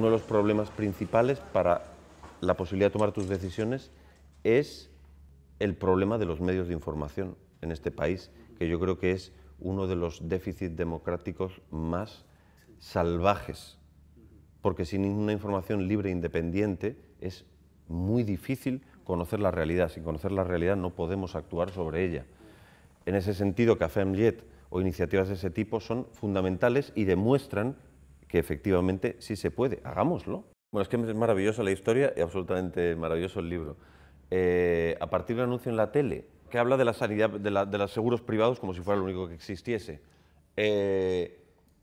uno de los problemas principales para la posibilidad de tomar tus decisiones es el problema de los medios de información en este país, que yo creo que es uno de los déficits democráticos más salvajes, porque sin una información libre e independiente es muy difícil conocer la realidad. Sin conocer la realidad no podemos actuar sobre ella. En ese sentido, Café Amjet o iniciativas de ese tipo son fundamentales y demuestran que efectivamente sí se puede, hagámoslo. Bueno, es que es maravillosa la historia y absolutamente maravilloso el libro. Eh, a partir de un anuncio en la tele que habla de la sanidad, de, los seguros privados como si fuera lo único que existiese. Eh,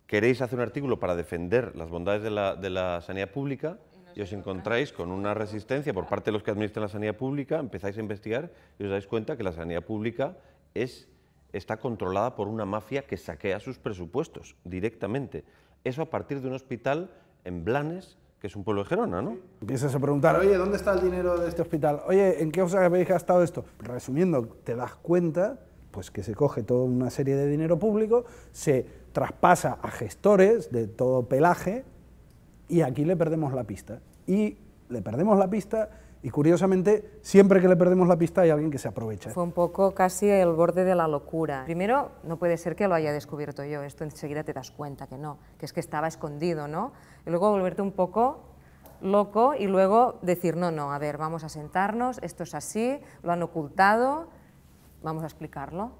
queréis hacer un artículo para defender las bondades de la, de sanidad pública y, os encontráis con una resistencia por parte de los que administran la sanidad pública, empezáis a investigar y os dais cuenta que la sanidad pública es, está controlada por una mafia que saquea sus presupuestos directamente. Eso a partir de un hospital en Blanes, que es un pueblo de Gerona, ¿no? Empiezas a preguntar, oye, ¿dónde está el dinero de este hospital? Oye, ¿en qué os habéis gastado esto? Resumiendo, te das cuenta pues que se coge toda una serie de dinero público, se traspasa a gestores de todo pelaje y aquí le perdemos la pista. Y le perdemos la pista y curiosamente, siempre que le perdemos la pista hay alguien que se aprovecha. Fue un poco casi el borde de la locura. Primero, no puede ser que lo haya descubierto yo, esto enseguida te das cuenta que no, que es que estaba escondido, ¿no? Y luego volverte un poco loco y luego decir, no, no, a ver, vamos a sentarnos, esto es así, lo han ocultado, vamos a explicarlo.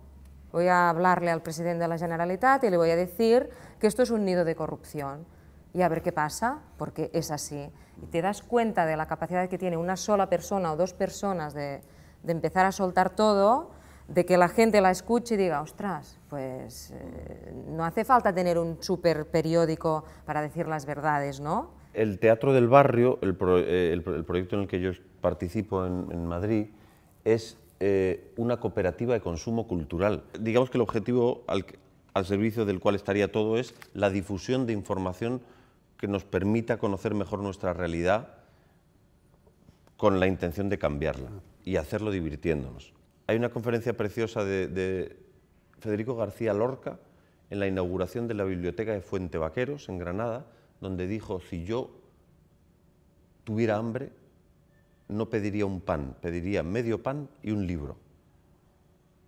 Voy a hablarle al presidente de la Generalitat y le voy a decir que esto es un nido de corrupción y a ver qué pasa, porque es así. Y te das cuenta de la capacidad que tiene una sola persona o dos personas de, empezar a soltar todo, de que la gente la escuche y diga, ostras, pues eh, no hace falta tener un super periódico para decir las verdades, ¿no? El Teatro del Barrio, el, eh, proyecto en el que yo participo en, Madrid, es eh, una cooperativa de consumo cultural. Digamos que el objetivo al, al servicio del cual estaría todo es la difusión de información que nos permita conocer mejor nuestra realidad con la intención de cambiarla y hacerlo divirtiéndonos. Hay una conferencia preciosa de, Federico García Lorca en la inauguración de la biblioteca de Fuente Vaqueros, en Granada, donde dijo, si yo tuviera hambre, no pediría un pan, pediría medio pan y un libro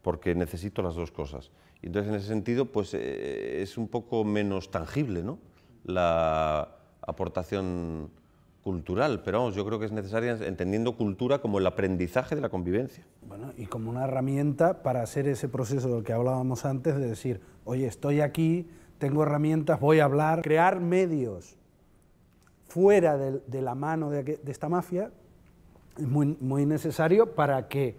porque necesito las dos cosas. Y entonces, en ese sentido, pues eh, eh, es un poco menos tangible ¿no? la aportación cultural, pero vamos, yo creo que es necesaria entendiendo cultura como el aprendizaje de la convivencia. Bueno, y como una herramienta para hacer ese proceso del que hablábamos antes, de decir, oye, estoy aquí, tengo herramientas, voy a hablar, crear medios fuera de, la mano de, de, esta mafia es muy, muy necesario para que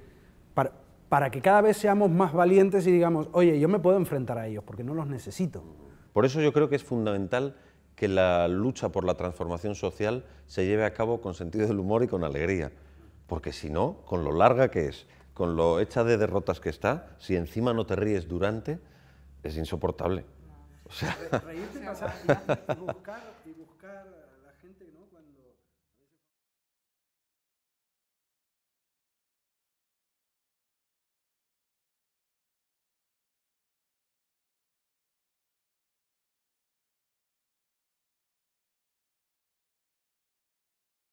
para que cada vez seamos más valientes y digamos, oye, yo me puedo enfrentar a ellos porque no los necesito. Por eso yo creo que es fundamental que la lucha por la transformación social se lleve a cabo con sentido del humor y con alegría, porque si no, con lo larga que es, con lo hecha de derrotas que está, si encima no te ríes durante, es insoportable. O sea...